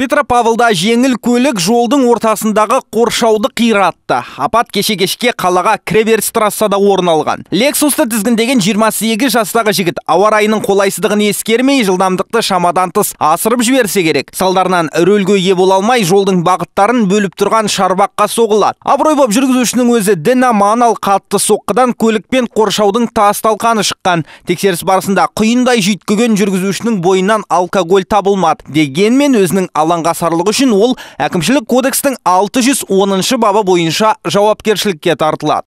петропавлда жеңіл көлік жолдың ортасындағы қоршауды қиратты апат кеше кешке қалаға кіреберіс трассада орын алған лексусты тізгіндеген 28 жастағы жігіт ауа райының қолайсыздығын ескермей жылдамдықты шамадан тыс асырып жіберсе керек салдарынан рөлге ие бола алмай жолдың бағыттарын бөліп тұрған шарбаққа соғылады абырой болып жүргізушінің өзі дін аман ал қатты соққыдан көлік пен қоршаудың тас талқаны шыққан тексеріс барысында құйындай жүйткіген жүргізушінің бойынан алкоголь табылмады дегенмен өзінің алаңғасарлығы үшін ол әкімшілік кодекстің 610 бабы бойынша жауапкершілікке тартылады